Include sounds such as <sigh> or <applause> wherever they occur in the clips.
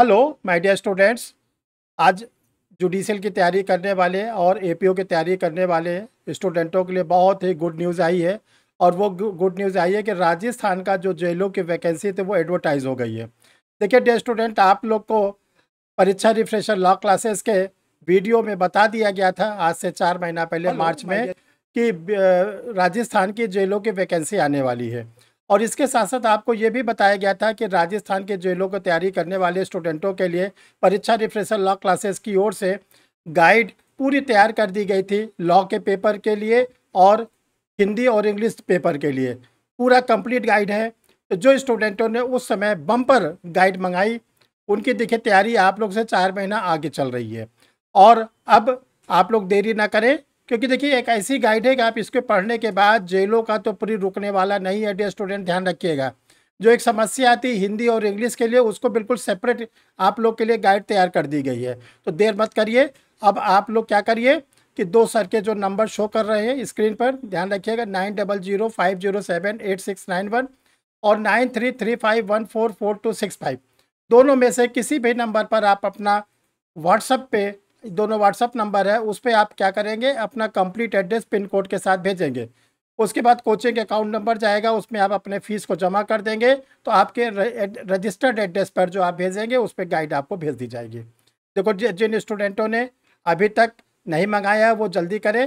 hello my dear students आज judicial की तैयारी करने वाले और एपीओ की तैयारी करने वाले स्टूडेंटों के लिए बहुत ही गुड न्यूज़ आई है और वो गुड न्यूज़ आई है कि राजस्थान का जो जेलों की वैकेंसी थी वो एडवर्टाइज़ हो गई है देखिए डियर स्टूडेंट आप लोग को परीक्षा रिफ्रेशर लॉ क्लासेस के वीडियो में बता दिया गया था आज से चार महीना पहले मार्च में कि राजस्थान की जेलों की वैकेंसी आने वाली है और इसके साथ साथ आपको ये भी बताया गया था कि राजस्थान के जेलों को तैयारी करने वाले स्टूडेंटों के लिए परीक्षा रिफ्रेशर लॉ क्लासेस की ओर से गाइड पूरी तैयार कर दी गई थी लॉ के पेपर के लिए और हिंदी और इंग्लिश पेपर के लिए पूरा कंप्लीट गाइड है तो जो स्टूडेंटों ने उस समय बम्पर गाइड मंगाई उनकी देखिए तैयारी आप लोग से चार महीना आगे चल रही है और अब आप लोग देरी ना करें क्योंकि देखिए एक ऐसी गाइड है कि आप इसके पढ़ने के बाद जेलों का तो पूरी रुकने वाला नहीं है डे स्टूडेंट ध्यान रखिएगा जो एक समस्या आती है हिंदी और इंग्लिश के लिए उसको बिल्कुल सेपरेट आप लोग के लिए गाइड तैयार कर दी गई है तो देर मत करिए अब आप लोग क्या करिए कि दो सर के जो नंबर शो कर रहे हैं स्क्रीन पर ध्यान रखिएगा nine double zero five zero seven eight six nine one और nine three three five one four four two six five दोनों में से किसी भी नंबर पर आप अपना व्हाट्सएप पे दोनों व्हाट्सअप नंबर है उस पर आप क्या करेंगे अपना कंप्लीट एड्रेस पिन कोड के साथ भेजेंगे उसके बाद कोचिंग अकाउंट नंबर जाएगा उसमें आप अपने फीस को जमा कर देंगे तो आपके रजिस्टर्ड एड्रेस पर जो आप भेजेंगे उस पर गाइड आपको भेज दी जाएगी देखो जिन स्टूडेंटों ने अभी तक नहीं मंगाया है वो जल्दी करें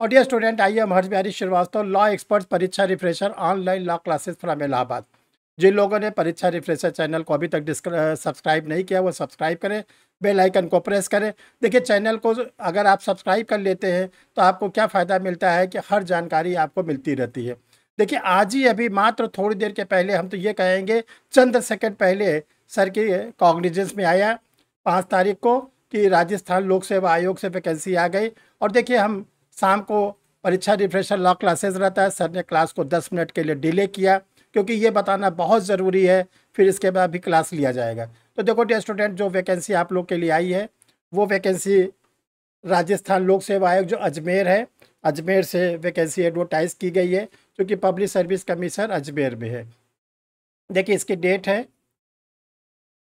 और dear student I am Harsh Bihari Srivastava law expert Pariksha refresher online law classes from Allahabad जिन लोगों ने परीक्षा रिफ्रेशर चैनल को अभी तक सब्सक्राइब नहीं किया वो सब्सक्राइब करें बेल आइकन को प्रेस करें देखिए चैनल को अगर आप सब्सक्राइब कर लेते हैं तो आपको क्या फ़ायदा मिलता है कि हर जानकारी आपको मिलती रहती है देखिए आज ही अभी मात्र थोड़ी देर के पहले हम तो ये कहेंगे चंद सेकेंड पहले सर की कॉग्निजेंस में आया पाँच तारीख को कि राजस्थान लोक सेवा आयोग से वैकेंसी आ गई और देखिए हम शाम को परीक्षा रिफ्रेशर लॉ क्लासेस रहता है सर ने क्लास को दस मिनट के लिए डिले किया क्योंकि ये बताना बहुत ज़रूरी है फिर इसके बाद भी क्लास लिया जाएगा तो देखो डे स्टूडेंट जो वैकेंसी आप लोग के लिए आई है वो वैकेंसी राजस्थान लोक सेवा आयोग जो अजमेर है अजमेर से वैकेंसी एडवर्टाइज की गई है क्योंकि पब्लिक सर्विस कमीशन अजमेर में है देखिए इसकी डेट है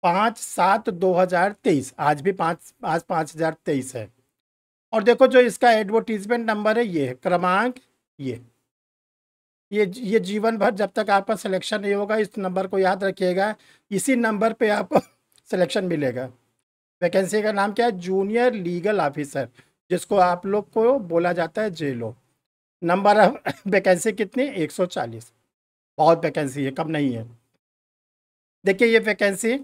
पाँच सात दो हज़ार तेईस आज भी पाँच आज पाँच हज़ार तेईस है और देखो जो इसका एडवर्टीजमेंट नंबर है ये है क्रमांक ये ये ये जीवन भर जब तक आपका सिलेक्शन नहीं होगा इस नंबर को याद रखिएगा इसी नंबर पे आपको सिलेक्शन <laughs> मिलेगा वैकेंसी का नाम क्या है जूनियर लीगल ऑफिसर जिसको आप लोग को बोला जाता है जेलो नंबर वैकेंसी <laughs> कितनी 140 बहुत वैकेंसी है कम नहीं है देखिए ये वैकेंसी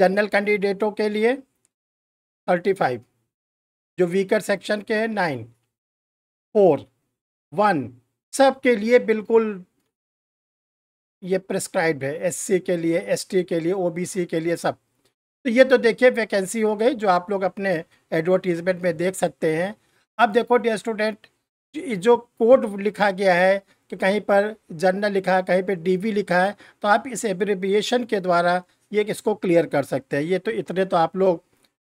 जनरल कैंडिडेटों के लिए 35 जो वीकर सेक्शन के हैं नाइन फोर वन सबके लिए बिल्कुल ये प्रिस्क्राइब है एस के लिए एस के लिए ओ के लिए सब तो ये तो देखिए वैकेंसी हो गई जो आप लोग अपने एडवर्टीजमेंट में देख सकते हैं अब देखो डे स्टूडेंट जो कोड लिखा गया है कि कहीं पर जर्नल लिखा है कहीं पर डीवी लिखा है तो आप इस एब्रिविएशन के द्वारा ये इसको क्लियर कर सकते हैं ये तो इतने तो आप लोग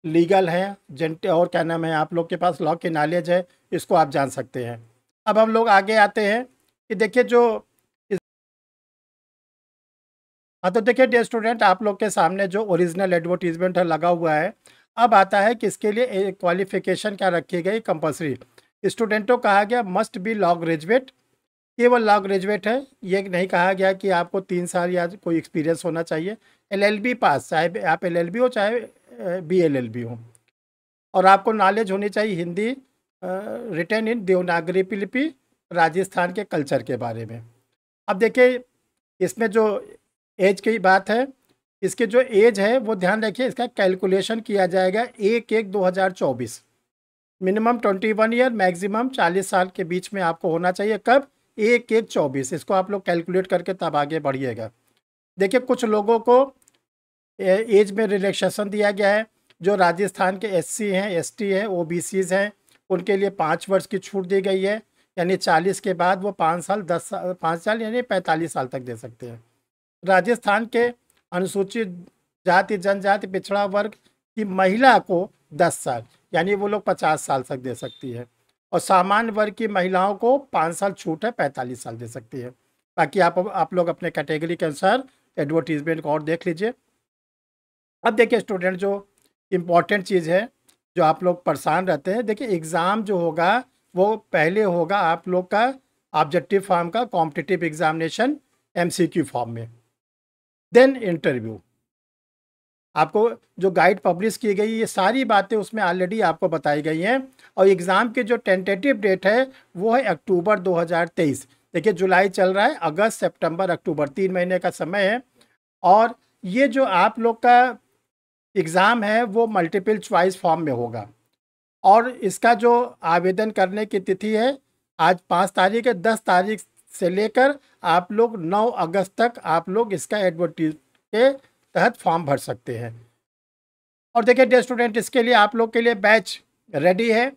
लीगल हैं जेंट और क्या नाम है आप लोग के पास लॉ की नॉलेज है इसको आप जान सकते हैं अब हम लोग आगे आते हैं कि देखिए जो हाँ तो देखिए डे स्टूडेंट आप लोग के सामने जो ओरिजिनल एडवर्टीजमेंट है लगा हुआ है अब आता है कि इसके लिए क्वालिफिकेशन क्या रखी गई कंपलसरी स्टूडेंटों कहा गया मस्ट बी लॉ ग्रेजुएट केवल लॉ ग्रेजुएट है ये नहीं कहा गया कि आपको तीन साल या कोई एक्सपीरियंस होना चाहिए एलएलबी पास चाहे आप एलएलबी हो चाहे बीएलएलबी हो और आपको नॉलेज होनी चाहिए हिंदी रिटर्न इन देवनागरी लिपि राजस्थान के कल्चर के बारे में अब देखिए इसमें जो एज की बात है इसके जो एज है वो ध्यान रखिए इसका कैलकुलेशन किया जाएगा एक एक दो हज़ार चौबीस minimum twenty one year maximum चालीस साल के बीच में आपको होना चाहिए कब एक एक चौबीस इसको आप लोग कैलकुलेट करके तब आगे बढ़िएगा देखिए कुछ लोगों को एज में रिलैक्सेशन दिया गया है जो राजस्थान के एससी हैं एसटी हैं ओबीसीज हैं उनके लिए पाँच वर्ष की छूट दी गई है यानी चालीस के बाद वो पाँच साल दस साल पाँच साल यानी पैंतालीस साल तक दे सकते हैं राजस्थान के अनुसूचित जाति जनजाति पिछड़ा वर्ग की महिला को दस साल यानी वो लोग पचास साल तक दे सकती है और सामान्य वर्ग की महिलाओं को पाँच साल छूट है पैंतालीस साल दे सकती है बाकी आप आप लोग अपने कैटेगरी के अनुसार एडवर्टीजमेंट को और देख लीजिए अब देखिए स्टूडेंट जो इम्पोर्टेंट चीज़ है जो आप लोग परेशान रहते हैं देखिए एग्ज़ाम जो होगा वो पहले होगा आप लोग का ऑब्जेक्टिव फॉर्म का कॉम्पिटिटिव एग्जामिनेशन एमसीक्यू फॉर्म में देन इंटरव्यू आपको जो गाइड पब्लिश की गई ये सारी बातें उसमें ऑलरेडी आपको बताई गई हैं और एग्ज़ाम के जो टेंटेटिव डेट है वो है अक्टूबर 2023 देखिए जुलाई चल रहा है अगस्त सितंबर अक्टूबर तीन महीने का समय है और ये जो आप लोग का एग्ज़ाम है वो मल्टीपल च्वाइस फॉर्म में होगा और इसका जो आवेदन करने की तिथि है आज पाँच तारीख है दस तारीख से लेकर आप लोग नौ अगस्त तक आप लोग इसका एडवर्टीज के तहत फॉर्म भर सकते हैं और देखिए डे स्टूडेंट इसके लिए आप लोग के लिए बैच रेडी है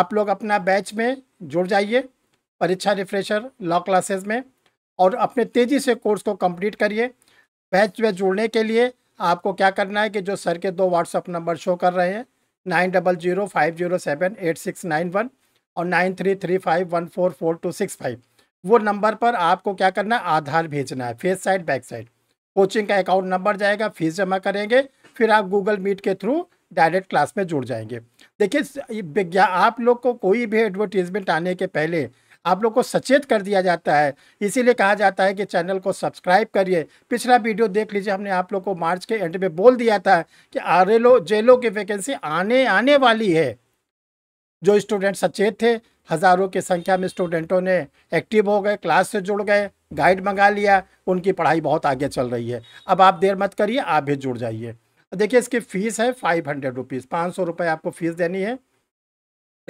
आप लोग अपना बैच में जुड़ जाइए परीक्षा रिफ्रेशर लॉ क्लासेस में और अपने तेज़ी से कोर्स को कंप्लीट करिए बैच में जुड़ने के लिए आपको क्या करना है कि जो सर के दो व्हाट्सअप नंबर शो कर रहे हैं nine double zero five zero seven eight six nine one और nine three three five one four four two six five वो नंबर पर आपको क्या करना है आधार भेजना है face side back side coaching का अकाउंट नंबर जाएगा फीस जमा करेंगे फिर आप गूगल मीट के थ्रू डायरेक्ट क्लास में जुड़ जाएंगे देखिए आप लोग को कोई भी एडवर्टीजमेंट आने के पहले आप लोग को सचेत कर दिया जाता है इसीलिए कहा जाता है कि चैनल को सब्सक्राइब करिए पिछला वीडियो देख लीजिए हमने आप लोग को मार्च के एंड में बोल दिया था कि आरेलो जेलो की वैकेंसी आने आने वाली है जो स्टूडेंट सचेत थे हज़ारों की संख्या में स्टूडेंटों ने एक्टिव हो गए क्लास से जुड़ गए गाइड मंगा लिया उनकी पढ़ाई बहुत आगे चल रही है अब आप देर मत करिए आप भी जुड़ जाइए देखिए इसकी फ़ीस है फाइव हंड्रेड रुपीज़ पाँच सौ रुपये आपको फ़ीस देनी है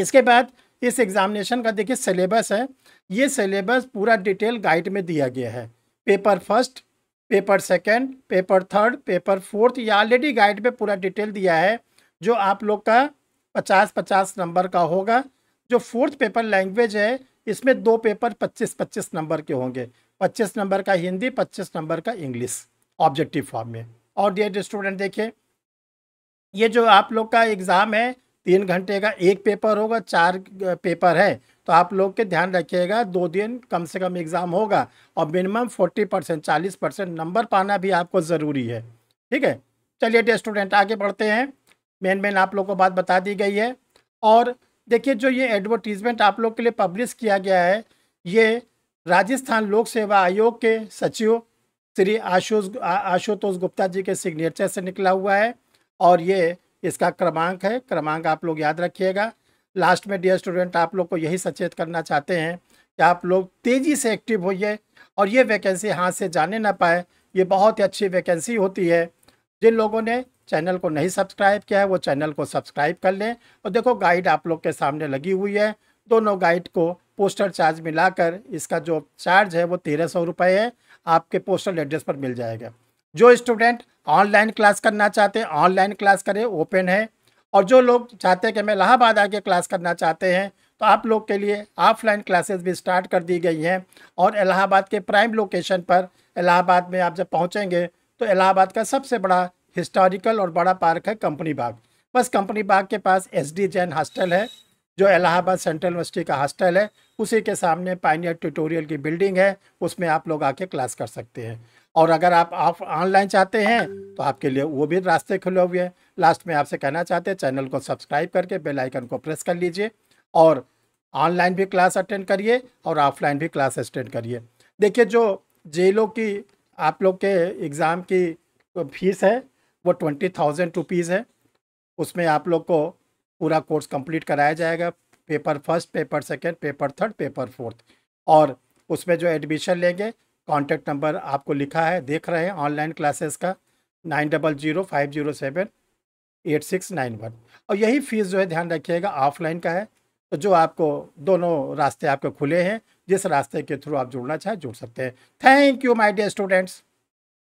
इसके बाद इस एग्ज़ामिनेशन का देखिए सिलेबस है ये सिलेबस पूरा डिटेल गाइड में दिया गया है paper first paper second paper third paper fourth ये ऑलरेडी गाइड में पूरा डिटेल दिया है जो आप लोग का पचास पचास नंबर का होगा जो फोर्थ पेपर लैंग्वेज है इसमें दो पेपर पच्चीस पच्चीस नंबर के होंगे पच्चीस नंबर का हिंदी पच्चीस नंबर का इंग्लिश ऑब्जेक्टिव फॉर्म में और डियर स्टूडेंट देखिए ये जो आप लोग का एग्ज़ाम है तीन घंटे का एक पेपर होगा चार पेपर है तो आप लोग के ध्यान रखिएगा दो दिन कम से कम एग्ज़ाम होगा और मिनिमम फोर्टी परसेंट चालीस परसेंट नंबर पाना भी आपको ज़रूरी है ठीक है चलिए डे स्टूडेंट आगे बढ़ते हैं मेन मेन आप लोग को बात बता दी गई है और देखिए जो ये एडवर्टीज़मेंट आप लोग के लिए पब्लिश किया गया है ये राजस्थान लोक सेवा आयोग के सचिव श्री आशुष आशुतोष गुप्ता जी के सिग्नेचर से निकला हुआ है और ये इसका क्रमांक है क्रमांक आप लोग याद रखिएगा लास्ट में डियर स्टूडेंट आप लोग को यही सचेत करना चाहते हैं कि आप लोग तेज़ी से एक्टिव होइए और ये वैकेंसी हाथ से जाने ना पाए ये बहुत ही अच्छी वैकेंसी होती है जिन लोगों ने चैनल को नहीं सब्सक्राइब किया है वो चैनल को सब्सक्राइब कर लें और देखो गाइड आप लोग के सामने लगी हुई है दोनों गाइड को पोस्टर चार्ज मिलाकर इसका जो चार्ज है वो तेरह सौ रुपये है आपके पोस्टल एड्रेस पर मिल जाएगा जो स्टूडेंट ऑनलाइन क्लास करना चाहते हैं ऑनलाइन क्लास करें ओपन है और जो लोग चाहते हैं कि मैं इलाहाबाद आके क्लास करना चाहते हैं तो आप लोग के लिए ऑफलाइन क्लासेस भी स्टार्ट कर दी गई हैं और इलाहाबाद के प्राइम लोकेशन पर इलाहाबाद में आप जब पहुँचेंगे तो इलाहाबाद का सबसे बड़ा हिस्टोरिकल और बड़ा पार्क है कंपनी बाग बस कंपनी बाग के पास एस डी जैन हॉस्टल है जो इलाहाबाद सेंट्रल यूनिवर्सिटी का हॉस्टल है उसी के सामने पाइनियर ट्यूटोरियल की बिल्डिंग है उसमें आप लोग आके क्लास कर सकते हैं और अगर आप आप ऑनलाइन चाहते हैं तो आपके लिए वो भी रास्ते खुले हुए हैं लास्ट में आपसे कहना चाहते हैं चैनल को सब्सक्राइब करके बेल आइकन को प्रेस कर लीजिए और ऑनलाइन भी क्लास अटेंड करिए और ऑफलाइन भी क्लास अटेंड करिए देखिए जो जेलों की आप लोग के एग्ज़ाम की फीस है वो ट्वेंटी थाउजेंड रुपीज़ है उसमें आप लोग को पूरा कोर्स कंप्लीट कराया जाएगा paper first paper second paper third paper fourth और उसमें जो एडमिशन लेंगे कॉन्टैक्ट नंबर आपको लिखा है देख रहे हैं ऑनलाइन क्लासेस का nine double zero five zero seven eight six nine one और यही फीस जो है ध्यान रखिएगा ऑफलाइन का है तो जो आपको दोनों रास्ते आपके खुले हैं जिस रास्ते के थ्रू आप जुड़ना चाहें जुड़ सकते हैं thank you my dear students